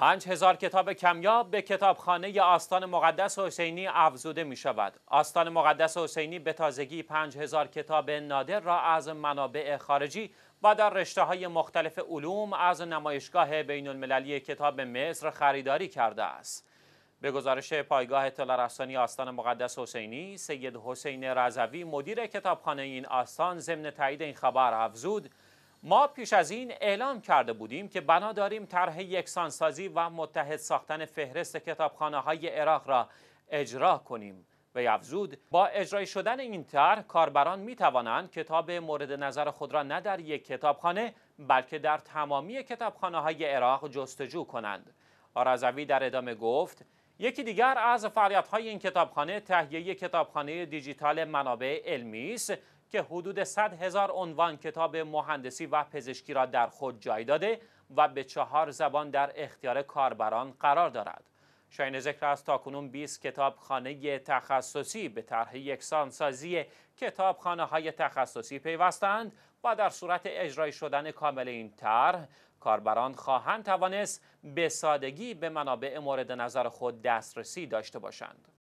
پنج هزار کتاب کمیاب به کتابخانه آستان مقدس حسینی افزوده می شود. آستان مقدس حسینی به تازگی پنج هزار کتاب نادر را از منابع خارجی و در رشته های مختلف علوم از نمایشگاه بین المللی کتاب مصر خریداری کرده است. به گزارش پایگاه اطلاع رسانی آستان مقدس حسینی، سید حسین رزوی مدیر کتابخانه این آستان ضمن تایید این خبر افزود، ما پیش از این اعلام کرده بودیم که بنا داریم طرح یکسانسازی و متحد ساختن فهرست کتابخانه های عراق را اجرا کنیم و افزود با اجرای شدن این طرح کاربران می توانند کتاب مورد نظر خود را نه در یک کتابخانه بلکه در تمامی کتابخانه های عراق جستجو کنند آرزوی در ادامه گفت یکی دیگر از فعالیت های این کتابخانه تهیه کتابخانه دیجیتال منابع علمی است که حدود 100 هزار عنوان کتاب مهندسی و پزشکی را در خود جای داده و به چهار زبان در اختیار کاربران قرار دارد. شاین ذکر است تاکنون 20 کتابخانه تخصصی به طرح یکسانسازی خانه های تخصصی پیوستند و در صورت اجرای شدن کامل این طرح کاربران خواهند توانست به سادگی به منابع مورد نظر خود دسترسی داشته باشند.